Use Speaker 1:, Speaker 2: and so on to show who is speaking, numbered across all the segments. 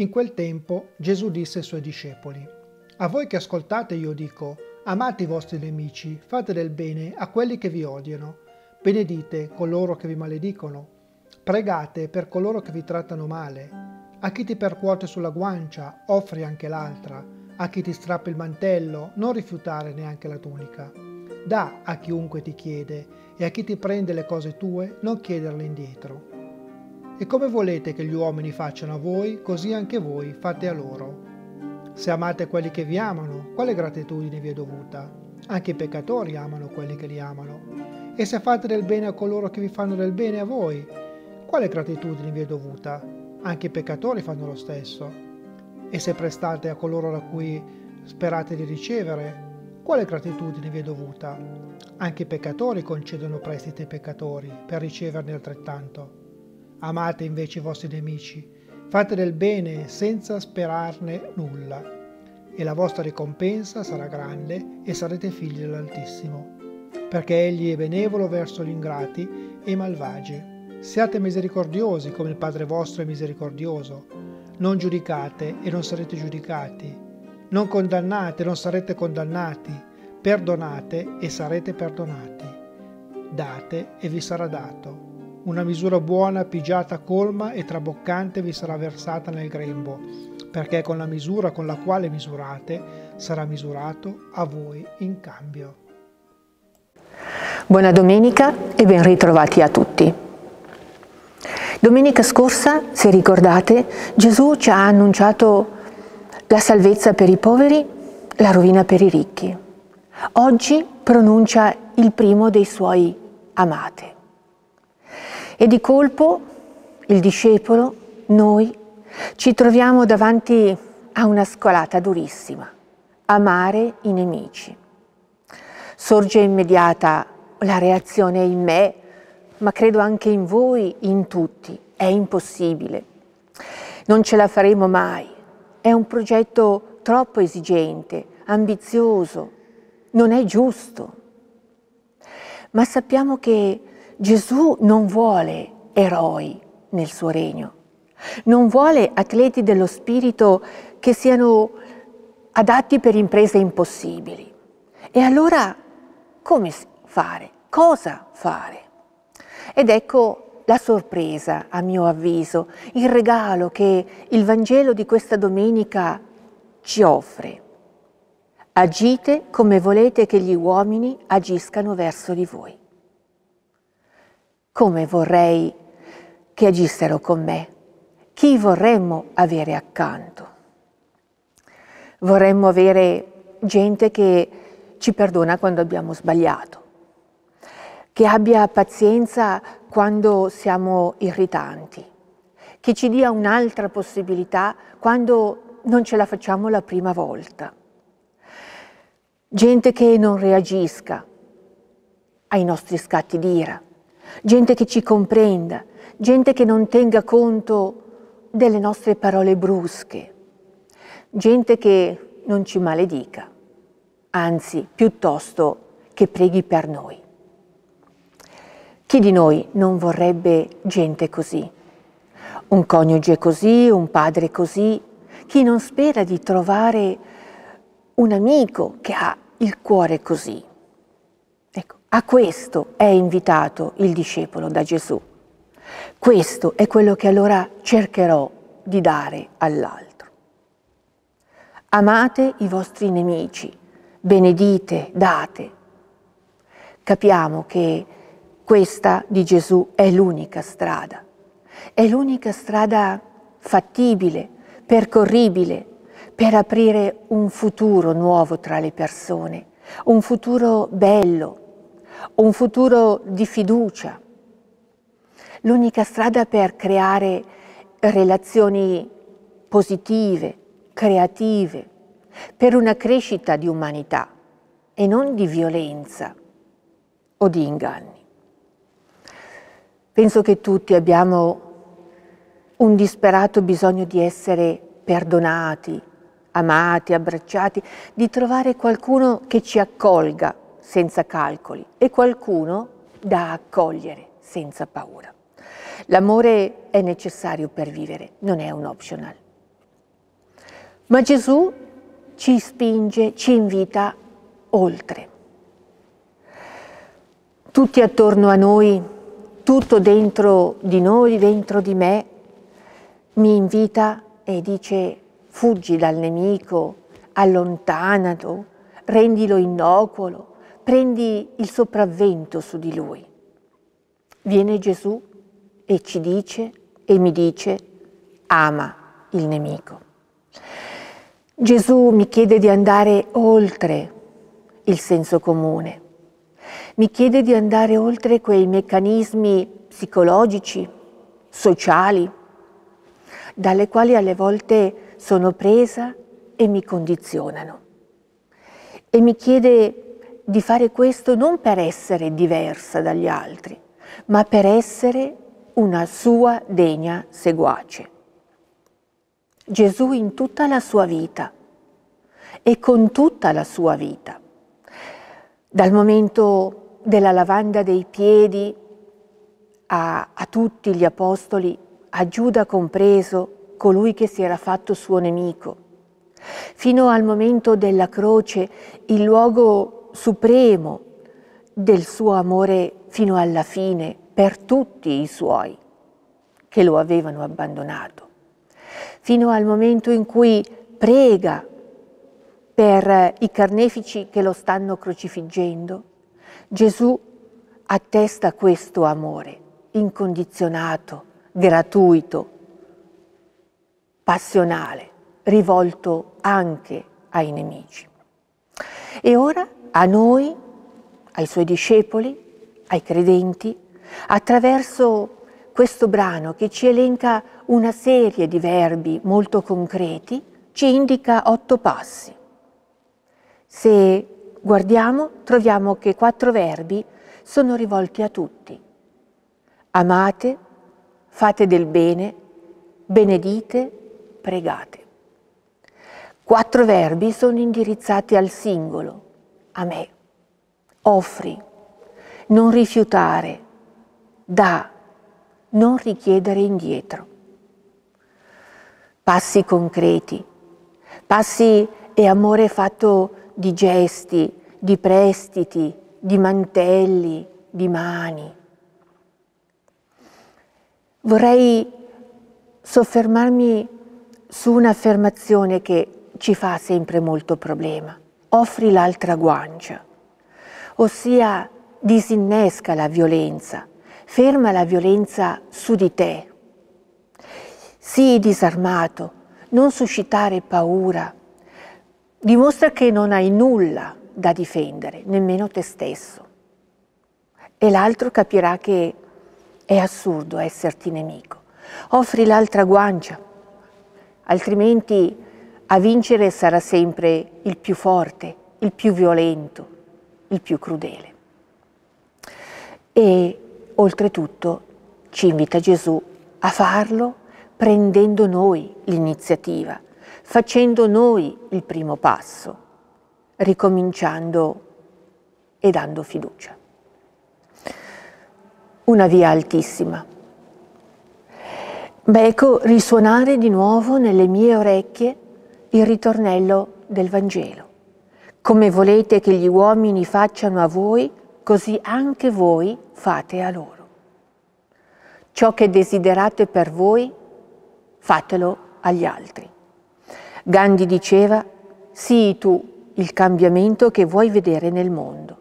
Speaker 1: In quel tempo Gesù disse ai suoi discepoli, A voi che ascoltate io dico, amate i vostri nemici, fate del bene a quelli che vi odiano, benedite coloro che vi maledicono, pregate per coloro che vi trattano male, a chi ti percuote sulla guancia, offri anche l'altra, a chi ti strappa il mantello, non rifiutare neanche la tunica. Da a chiunque ti chiede e a chi ti prende le cose tue, non chiederle indietro. E come volete che gli uomini facciano a voi, così anche voi fate a loro. Se amate quelli che vi amano, quale gratitudine vi è dovuta? Anche i peccatori amano quelli che li amano. E se fate del bene a coloro che vi fanno del bene a voi, quale gratitudine vi è dovuta? Anche i peccatori fanno lo stesso. E se prestate a coloro da cui sperate di ricevere, quale gratitudine vi è dovuta? Anche i peccatori concedono prestiti ai peccatori per riceverne altrettanto. Amate invece i vostri nemici, fate del bene senza sperarne nulla, e la vostra ricompensa sarà grande e sarete figli dell'Altissimo, perché Egli è benevolo verso gli ingrati e i malvagi. Siate misericordiosi come il Padre vostro è misericordioso. Non giudicate e non sarete giudicati. Non condannate e non sarete condannati. Perdonate e sarete perdonati. Date e vi sarà dato una misura buona, pigiata, colma e traboccante vi sarà versata nel grembo, perché con la misura con la quale misurate sarà misurato a voi in cambio.
Speaker 2: Buona domenica e ben ritrovati a tutti. Domenica scorsa, se ricordate, Gesù ci ha annunciato la salvezza per i poveri, la rovina per i ricchi. Oggi pronuncia il primo dei suoi amate. E di colpo il discepolo, noi, ci troviamo davanti a una scolata durissima, amare i nemici. Sorge immediata la reazione in me, ma credo anche in voi, in tutti, è impossibile. Non ce la faremo mai, è un progetto troppo esigente, ambizioso, non è giusto. Ma sappiamo che Gesù non vuole eroi nel suo regno, non vuole atleti dello spirito che siano adatti per imprese impossibili. E allora come fare? Cosa fare? Ed ecco la sorpresa, a mio avviso, il regalo che il Vangelo di questa domenica ci offre. Agite come volete che gli uomini agiscano verso di voi come vorrei che agissero con me, chi vorremmo avere accanto. Vorremmo avere gente che ci perdona quando abbiamo sbagliato, che abbia pazienza quando siamo irritanti, che ci dia un'altra possibilità quando non ce la facciamo la prima volta. Gente che non reagisca ai nostri scatti di gente che ci comprenda, gente che non tenga conto delle nostre parole brusche, gente che non ci maledica, anzi piuttosto che preghi per noi. Chi di noi non vorrebbe gente così? Un coniuge così, un padre così? Chi non spera di trovare un amico che ha il cuore così? A questo è invitato il discepolo da Gesù. Questo è quello che allora cercherò di dare all'altro. Amate i vostri nemici, benedite, date. Capiamo che questa di Gesù è l'unica strada, è l'unica strada fattibile, percorribile, per aprire un futuro nuovo tra le persone, un futuro bello, un futuro di fiducia. L'unica strada per creare relazioni positive, creative, per una crescita di umanità e non di violenza o di inganni. Penso che tutti abbiamo un disperato bisogno di essere perdonati, amati, abbracciati, di trovare qualcuno che ci accolga senza calcoli e qualcuno da accogliere senza paura. L'amore è necessario per vivere, non è un optional. Ma Gesù ci spinge, ci invita oltre. Tutti attorno a noi, tutto dentro di noi, dentro di me, mi invita e dice fuggi dal nemico, allontanato, rendilo innocuo, prendi il sopravvento su di lui. Viene Gesù e ci dice e mi dice ama il nemico. Gesù mi chiede di andare oltre il senso comune, mi chiede di andare oltre quei meccanismi psicologici, sociali, dalle quali alle volte sono presa e mi condizionano. E mi chiede di fare questo non per essere diversa dagli altri, ma per essere una sua degna seguace. Gesù in tutta la sua vita e con tutta la sua vita, dal momento della lavanda dei piedi a, a tutti gli apostoli, a Giuda compreso, colui che si era fatto suo nemico, fino al momento della croce, il luogo supremo del suo amore fino alla fine per tutti i suoi che lo avevano abbandonato, fino al momento in cui prega per i carnefici che lo stanno crocifiggendo. Gesù attesta questo amore incondizionato, gratuito, passionale, rivolto anche ai nemici. E ora a noi, ai suoi discepoli, ai credenti, attraverso questo brano che ci elenca una serie di verbi molto concreti, ci indica otto passi. Se guardiamo, troviamo che quattro verbi sono rivolti a tutti. Amate, fate del bene, benedite, pregate. Quattro verbi sono indirizzati al singolo, a me. Offri, non rifiutare, da, non richiedere indietro. Passi concreti, passi e amore fatto di gesti, di prestiti, di mantelli, di mani. Vorrei soffermarmi su un'affermazione che ci fa sempre molto problema offri l'altra guancia, ossia disinnesca la violenza, ferma la violenza su di te. Sii disarmato, non suscitare paura, dimostra che non hai nulla da difendere, nemmeno te stesso. E l'altro capirà che è assurdo esserti nemico. Offri l'altra guancia, altrimenti a vincere sarà sempre il più forte, il più violento, il più crudele. E oltretutto ci invita Gesù a farlo prendendo noi l'iniziativa, facendo noi il primo passo, ricominciando e dando fiducia. Una via altissima. Beh, ecco risuonare di nuovo nelle mie orecchie il ritornello del Vangelo. Come volete che gli uomini facciano a voi, così anche voi fate a loro. Ciò che desiderate per voi, fatelo agli altri. Gandhi diceva, sii tu il cambiamento che vuoi vedere nel mondo.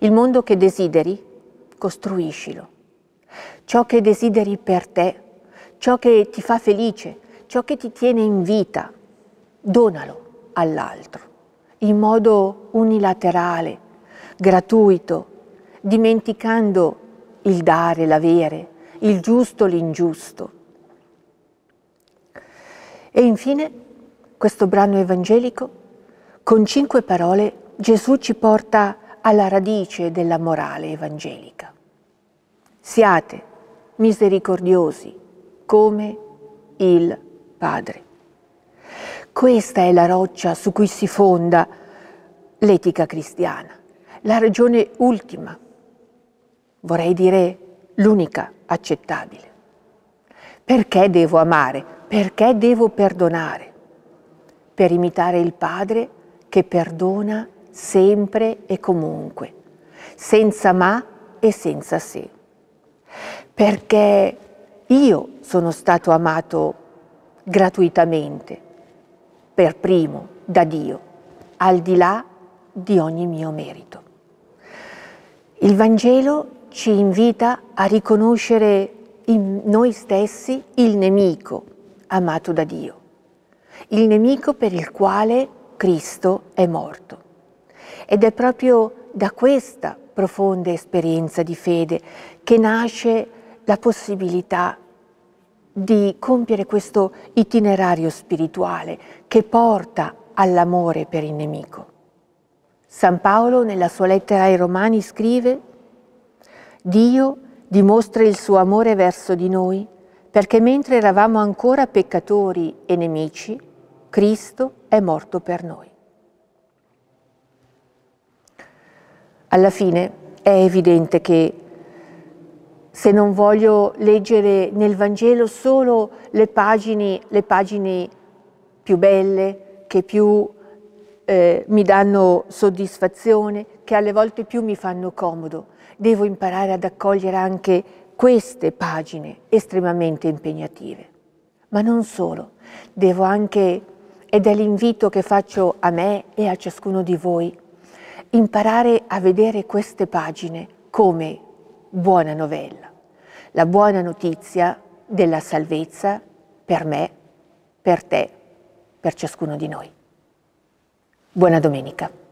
Speaker 2: Il mondo che desideri, costruiscilo. Ciò che desideri per te, ciò che ti fa felice, ciò che ti tiene in vita, donalo all'altro in modo unilaterale, gratuito, dimenticando il dare, l'avere, il giusto, l'ingiusto. E infine, questo brano evangelico, con cinque parole, Gesù ci porta alla radice della morale evangelica. Siate misericordiosi come il Padre. Questa è la roccia su cui si fonda l'etica cristiana, la ragione ultima, vorrei dire l'unica accettabile. Perché devo amare? Perché devo perdonare? Per imitare il Padre che perdona sempre e comunque, senza ma e senza se. Perché io sono stato amato gratuitamente, per primo, da Dio, al di là di ogni mio merito. Il Vangelo ci invita a riconoscere in noi stessi il nemico amato da Dio, il nemico per il quale Cristo è morto. Ed è proprio da questa profonda esperienza di fede che nasce la possibilità di compiere questo itinerario spirituale che porta all'amore per il nemico. San Paolo nella sua lettera ai Romani scrive, Dio dimostra il suo amore verso di noi perché mentre eravamo ancora peccatori e nemici, Cristo è morto per noi. Alla fine è evidente che se non voglio leggere nel Vangelo solo le pagine, le pagine più belle, che più eh, mi danno soddisfazione, che alle volte più mi fanno comodo. Devo imparare ad accogliere anche queste pagine estremamente impegnative. Ma non solo, devo anche, ed è l'invito che faccio a me e a ciascuno di voi, imparare a vedere queste pagine come buona novella, la buona notizia della salvezza per me, per te, per ciascuno di noi. Buona domenica.